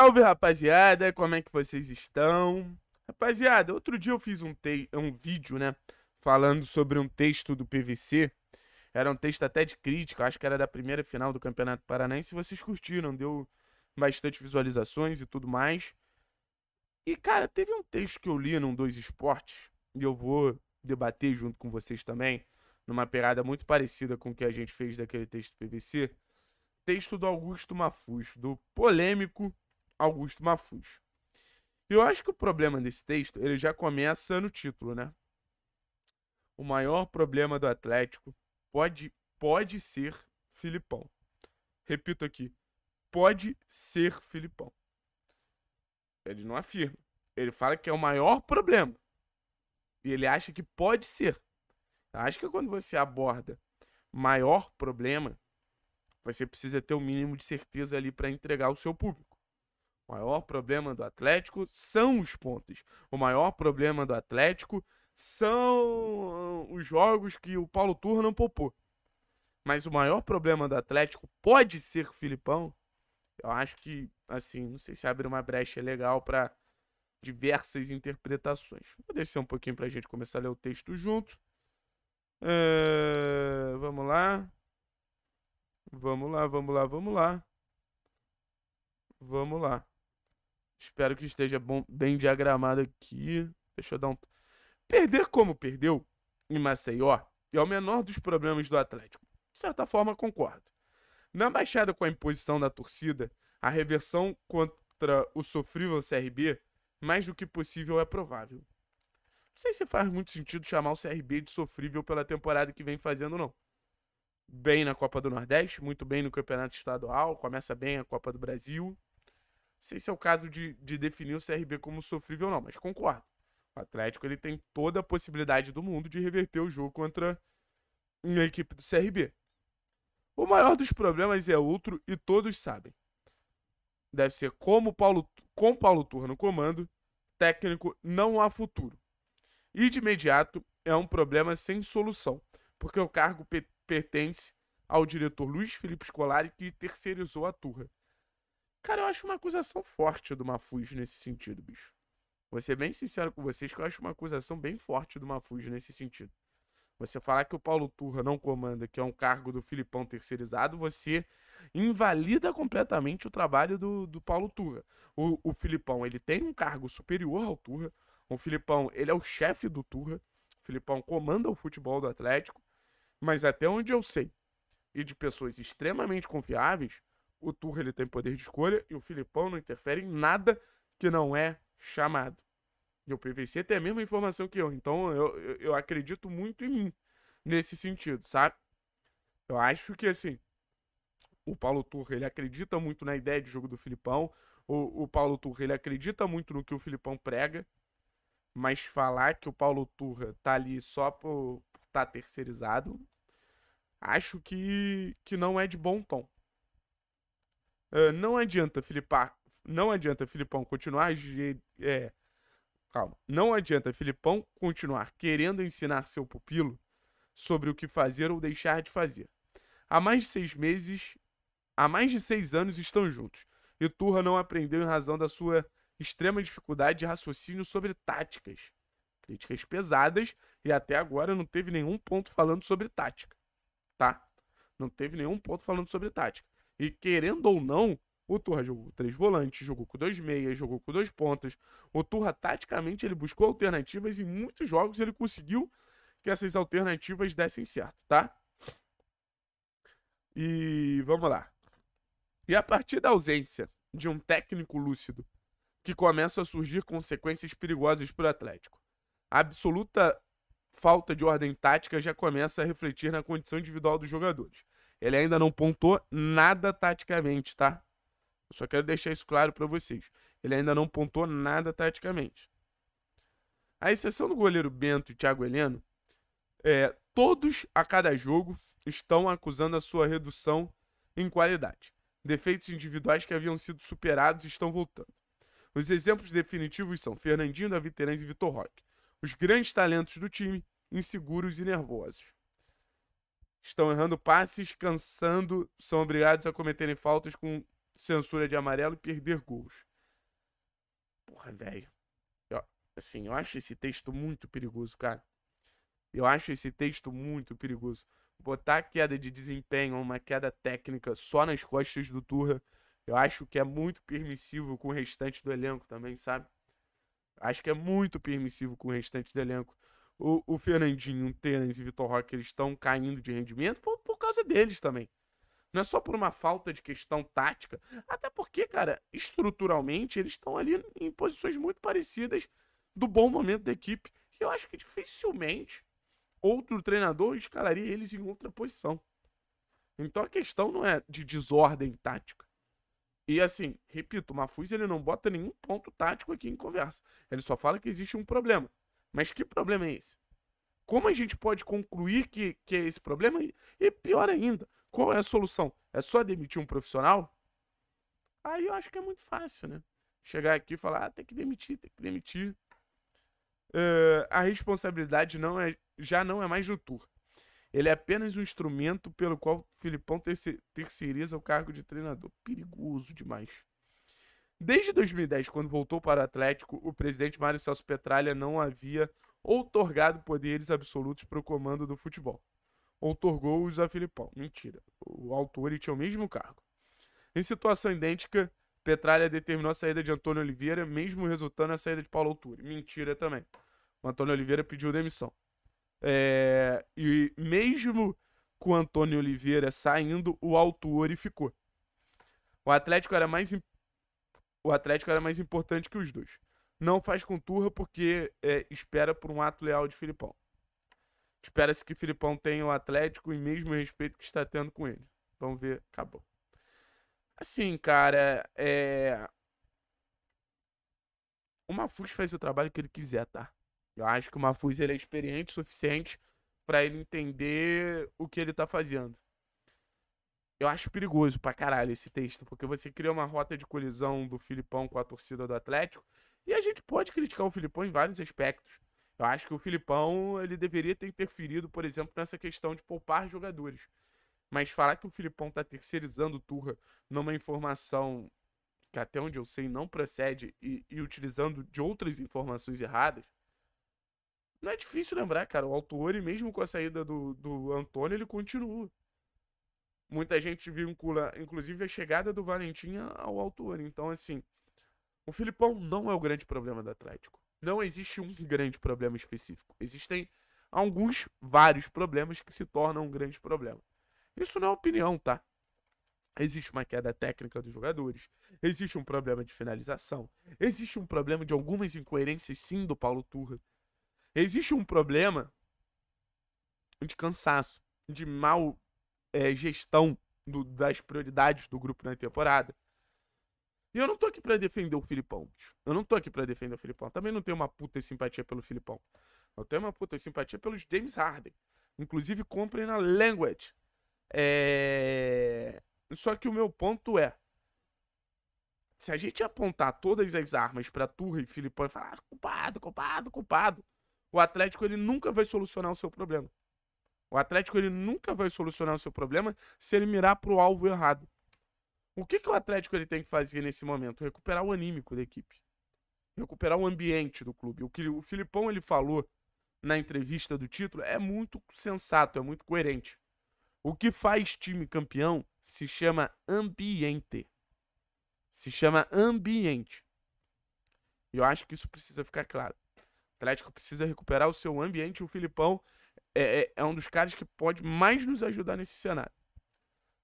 Salve, rapaziada, como é que vocês estão? Rapaziada, outro dia eu fiz um, um vídeo, né, falando sobre um texto do PVC. Era um texto até de crítica, acho que era da primeira final do Campeonato Paranaense. Vocês curtiram, deu bastante visualizações e tudo mais. E, cara, teve um texto que eu li num Dois Esportes, e eu vou debater junto com vocês também, numa perada muito parecida com o que a gente fez daquele texto do PVC. Texto do Augusto Mafus, do polêmico Augusto Mafuz. Eu acho que o problema desse texto, ele já começa no título, né? O maior problema do Atlético pode, pode ser Filipão. Repito aqui, pode ser Filipão. Ele não afirma. Ele fala que é o maior problema. E ele acha que pode ser. Acho que quando você aborda maior problema, você precisa ter o um mínimo de certeza ali para entregar ao seu público. O maior problema do Atlético são os pontos. O maior problema do Atlético são os jogos que o Paulo Turra não poupou. Mas o maior problema do Atlético pode ser Filipão. Eu acho que, assim, não sei se abre uma brecha legal para diversas interpretações. Vou descer um pouquinho para a gente começar a ler o texto junto. Uh, vamos lá. Vamos lá, vamos lá, vamos lá. Vamos lá. Espero que esteja bom, bem diagramado aqui. Deixa eu dar um. Perder como perdeu em Maceió é o menor dos problemas do Atlético. De certa forma, concordo. Na baixada com a imposição da torcida, a reversão contra o sofrível CRB, mais do que possível, é provável. Não sei se faz muito sentido chamar o CRB de sofrível pela temporada que vem fazendo, não. Bem na Copa do Nordeste, muito bem no Campeonato Estadual, começa bem a Copa do Brasil sei se é o caso de, de definir o CRB como sofrível ou não, mas concordo. O Atlético ele tem toda a possibilidade do mundo de reverter o jogo contra a equipe do CRB. O maior dos problemas é outro e todos sabem. Deve ser como Paulo, com Paulo Turra no comando, técnico não há futuro. E de imediato é um problema sem solução, porque o cargo pe pertence ao diretor Luiz Felipe Scolari que terceirizou a Turra. Cara, eu acho uma acusação forte do Mafuji nesse sentido, bicho. Vou ser bem sincero com vocês que eu acho uma acusação bem forte do Mafuji nesse sentido. Você falar que o Paulo Turra não comanda, que é um cargo do Filipão terceirizado, você invalida completamente o trabalho do, do Paulo Turra. O, o Filipão, ele tem um cargo superior ao Turra. O Filipão, ele é o chefe do Turra. O Filipão comanda o futebol do Atlético. Mas até onde eu sei, e de pessoas extremamente confiáveis, o Turra ele tem poder de escolha e o Filipão não interfere em nada que não é chamado. E o PVC tem a mesma informação que eu, então eu, eu, eu acredito muito em mim nesse sentido, sabe? Eu acho que assim, o Paulo Turra ele acredita muito na ideia de jogo do Filipão, o, o Paulo Turra ele acredita muito no que o Filipão prega, mas falar que o Paulo Turra tá ali só por estar tá terceirizado, acho que, que não é de bom tom. Uh, não adianta Filipar, não adianta Filipão continuar é, calma, não adianta Filipão continuar querendo ensinar seu pupilo sobre o que fazer ou deixar de fazer. Há mais de seis meses, há mais de seis anos estão juntos. E Turra não aprendeu em razão da sua extrema dificuldade de raciocínio sobre táticas. Críticas pesadas e até agora não teve nenhum ponto falando sobre tática, tá? Não teve nenhum ponto falando sobre tática. E querendo ou não, o Turra jogou com três volantes, jogou com dois meias, jogou com dois pontas. O Turra, taticamente, ele buscou alternativas e em muitos jogos ele conseguiu que essas alternativas dessem certo, tá? E vamos lá. E a partir da ausência de um técnico lúcido, que começam a surgir consequências perigosas para o Atlético. A absoluta falta de ordem tática já começa a refletir na condição individual dos jogadores. Ele ainda não pontou nada taticamente, tá? Eu só quero deixar isso claro para vocês. Ele ainda não pontou nada taticamente. A exceção do goleiro Bento e Thiago Heleno, é, todos a cada jogo estão acusando a sua redução em qualidade. Defeitos individuais que haviam sido superados estão voltando. Os exemplos definitivos são Fernandinho da Viterãs e Vitor Roque, os grandes talentos do time, inseguros e nervosos estão errando passes, cansando, são obrigados a cometerem faltas com censura de amarelo e perder gols. Porra, velho. Assim, eu acho esse texto muito perigoso, cara. Eu acho esse texto muito perigoso. Botar queda de desempenho, uma queda técnica só nas costas do Turra, eu acho que é muito permissivo com o restante do elenco também, sabe? Acho que é muito permissivo com o restante do elenco o, o Fernandinho, o Tênis e o Vitor Roque eles estão caindo de rendimento por, por causa deles também. Não é só por uma falta de questão tática. Até porque, cara, estruturalmente eles estão ali em posições muito parecidas do bom momento da equipe. E eu acho que dificilmente outro treinador escalaria eles em outra posição. Então a questão não é de desordem tática. E assim, repito, o Mafuz ele não bota nenhum ponto tático aqui em conversa. Ele só fala que existe um problema. Mas que problema é esse? Como a gente pode concluir que, que é esse problema? E, pior ainda, qual é a solução? É só demitir um profissional? Aí eu acho que é muito fácil, né? Chegar aqui e falar, ah, tem que demitir, tem que demitir. Uh, a responsabilidade não é, já não é mais do Tour. Ele é apenas um instrumento pelo qual o Filipão terceiriza o cargo de treinador. Perigoso demais. Desde 2010, quando voltou para o Atlético, o presidente Mário Celso Petralha não havia outorgado poderes absolutos para o comando do futebol. Outorgou-os a Filipão. Mentira. O Autori tinha o mesmo cargo. Em situação idêntica, Petralha determinou a saída de Antônio Oliveira, mesmo resultando na saída de Paulo Autori. Mentira também. O Antônio Oliveira pediu demissão. É... E mesmo com o Antônio Oliveira saindo, o Autori ficou. O Atlético era mais o Atlético era mais importante que os dois. Não faz com Turra porque é, espera por um ato leal de Filipão. Espera-se que Filipão tenha o Atlético e mesmo respeito que está tendo com ele. Vamos ver, acabou. Assim, cara, é. O Mafuz faz o trabalho que ele quiser, tá? Eu acho que o Mafuz ele é experiente o suficiente para ele entender o que ele tá fazendo. Eu acho perigoso pra caralho esse texto, porque você cria uma rota de colisão do Filipão com a torcida do Atlético. E a gente pode criticar o Filipão em vários aspectos. Eu acho que o Filipão ele deveria ter interferido, por exemplo, nessa questão de poupar jogadores. Mas falar que o Filipão tá terceirizando o Turra numa informação que até onde eu sei não procede e, e utilizando de outras informações erradas, não é difícil lembrar, cara. O e mesmo com a saída do, do Antônio, ele continua. Muita gente vincula, inclusive, a chegada do Valentim ao autor. Então, assim, o Filipão não é o grande problema do Atlético. Não existe um grande problema específico. Existem alguns, vários problemas que se tornam um grande problema. Isso não é opinião, tá? Existe uma queda técnica dos jogadores, existe um problema de finalização, existe um problema de algumas incoerências, sim, do Paulo Turra. Existe um problema de cansaço, de mal é, gestão do, das prioridades do grupo na temporada. E eu não tô aqui para defender o Filipão. Eu não tô aqui para defender o Filipão. Também não tenho uma puta simpatia pelo Filipão. Eu tenho uma puta simpatia pelos James Harden. Inclusive, comprem na Language. É... Só que o meu ponto é. Se a gente apontar todas as armas para Turra e Filipão e falar ah, culpado, culpado, culpado, o Atlético ele nunca vai solucionar o seu problema. O Atlético ele nunca vai solucionar o seu problema se ele mirar para o alvo errado. O que, que o Atlético ele tem que fazer nesse momento? Recuperar o anímico da equipe. Recuperar o ambiente do clube. O que o Filipão ele falou na entrevista do título é muito sensato, é muito coerente. O que faz time campeão se chama ambiente. Se chama ambiente. E eu acho que isso precisa ficar claro. O Atlético precisa recuperar o seu ambiente. O Filipão é, é, é um dos caras que pode mais nos ajudar nesse cenário.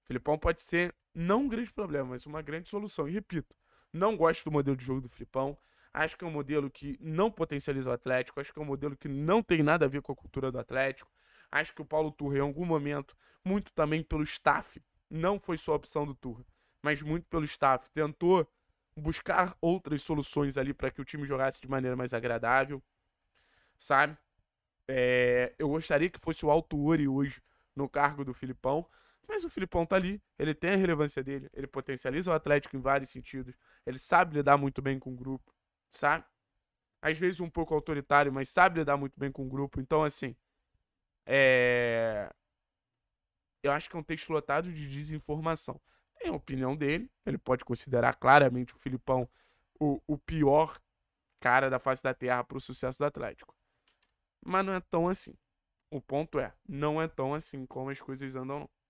Filipão pode ser não um grande problema, mas uma grande solução. E repito, não gosto do modelo de jogo do Filipão. Acho que é um modelo que não potencializa o Atlético. Acho que é um modelo que não tem nada a ver com a cultura do Atlético. Acho que o Paulo Turra, em algum momento, muito também pelo staff, não foi só a opção do Turra, mas muito pelo staff, tentou buscar outras soluções ali para que o time jogasse de maneira mais agradável, sabe? É, eu gostaria que fosse o Alto Uri hoje no cargo do Filipão. Mas o Filipão tá ali, ele tem a relevância dele, ele potencializa o Atlético em vários sentidos, ele sabe lidar muito bem com o grupo, sabe? Às vezes um pouco autoritário, mas sabe lidar muito bem com o grupo. Então, assim, é... Eu acho que é um texto lotado de desinformação. Tem a opinião dele, ele pode considerar claramente o Filipão o, o pior cara da face da terra para o sucesso do Atlético. Mas não é tão assim. O ponto é, não é tão assim como as coisas andam, não.